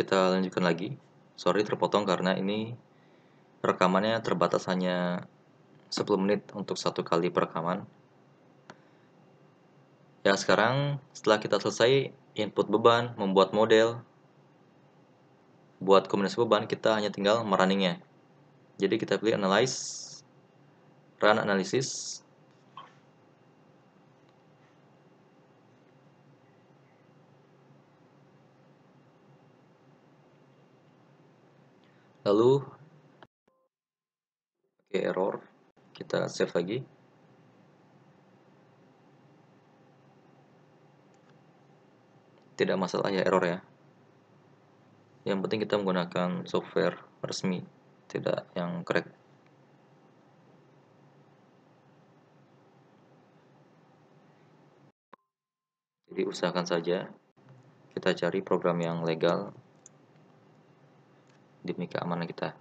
kita lanjutkan lagi. Sorry terpotong karena ini rekamannya terbatas hanya 10 menit untuk satu kali perekaman. Ya, sekarang setelah kita selesai input beban, membuat model, buat kombinasi beban, kita hanya tinggal merunningnya. Jadi kita pilih analyze, run analysis, lalu oke error kita save lagi tidak masalah ya error ya yang penting kita menggunakan software resmi tidak yang crack jadi usahakan saja kita cari program yang legal demi keamanan kita.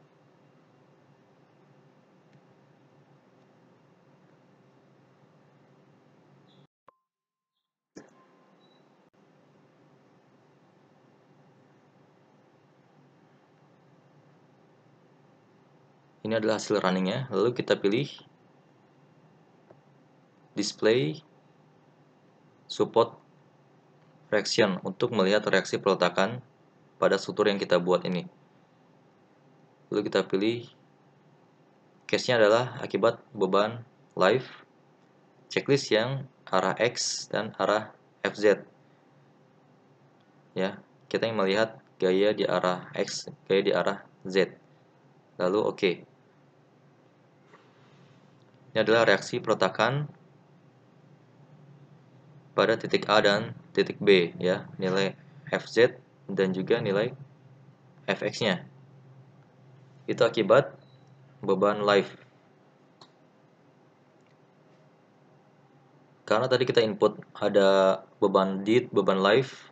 Ini adalah hasil runningnya, lalu kita pilih display support reaction untuk melihat reaksi peletakan pada struktur yang kita buat ini lalu kita pilih case-nya adalah akibat beban live checklist yang arah X dan arah FZ ya kita yang melihat gaya di arah X gaya di arah Z lalu oke okay. ini adalah reaksi perletakan pada titik A dan titik B ya nilai FZ dan juga nilai FX-nya itu akibat beban live. Karena tadi kita input ada beban did, beban live,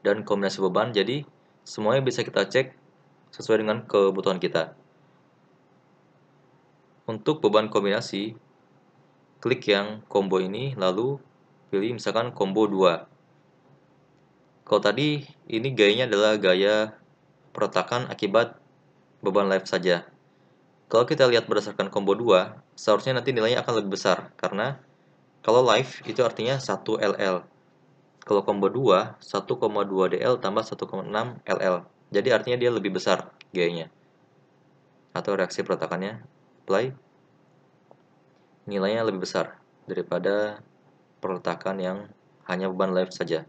dan kombinasi beban, jadi semuanya bisa kita cek sesuai dengan kebutuhan kita. Untuk beban kombinasi, klik yang combo ini, lalu pilih misalkan combo 2. Kalau tadi, ini gayanya adalah gaya peretakan akibat beban live saja. Kalau kita lihat berdasarkan combo 2, seharusnya nanti nilainya akan lebih besar, karena kalau live itu artinya 1 LL. Kalau combo 2, 1,2 DL tambah 1,6 LL. Jadi artinya dia lebih besar g Atau reaksi peretakannya, play nilainya lebih besar daripada perletakan yang hanya beban live saja.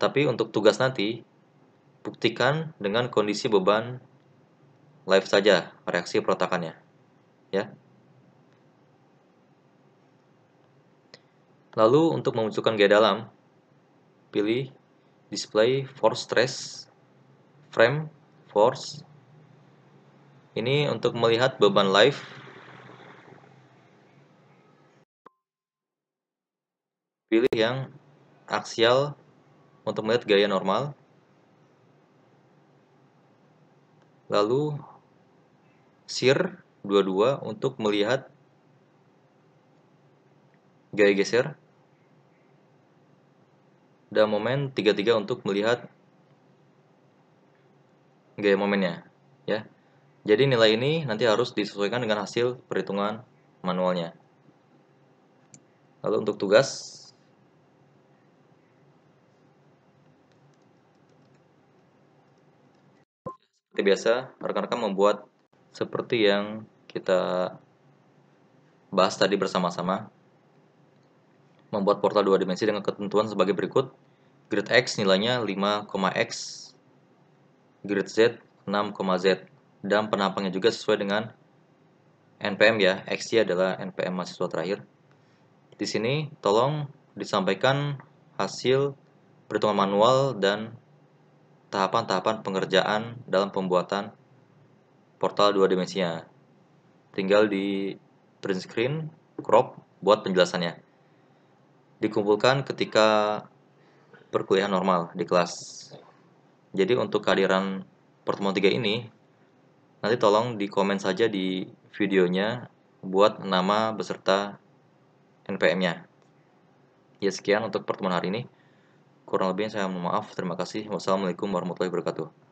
Tapi untuk tugas nanti, buktikan dengan kondisi beban live saja reaksi protakannya. Ya. Lalu untuk memunculkan gaya dalam, pilih display force stress frame force. Ini untuk melihat beban live pilih yang aksial untuk melihat gaya normal lalu SIR 22 untuk melihat gaya geser dan momen 33 untuk melihat gaya momennya ya. Jadi nilai ini nanti harus disesuaikan dengan hasil perhitungan manualnya. Lalu untuk tugas Seperti biasa, rekan-rekan membuat seperti yang kita bahas tadi bersama-sama, membuat portal dua dimensi dengan ketentuan sebagai berikut. Grid X nilainya 5,X, grid Z 6,Z, dan penampangnya juga sesuai dengan NPM ya, -nya adalah NPM mahasiswa terakhir. Di sini tolong disampaikan hasil perhitungan manual dan tahapan-tahapan pengerjaan dalam pembuatan portal dua dimensinya. Tinggal di print screen, crop, buat penjelasannya. Dikumpulkan ketika perkuliahan normal di kelas. Jadi untuk kehadiran pertemuan tiga ini, nanti tolong di komen saja di videonya buat nama beserta NPM-nya. Ya sekian untuk pertemuan hari ini. Kurang lebih saya mohon maaf. Terima kasih. Wassalamualaikum warahmatullahi wabarakatuh.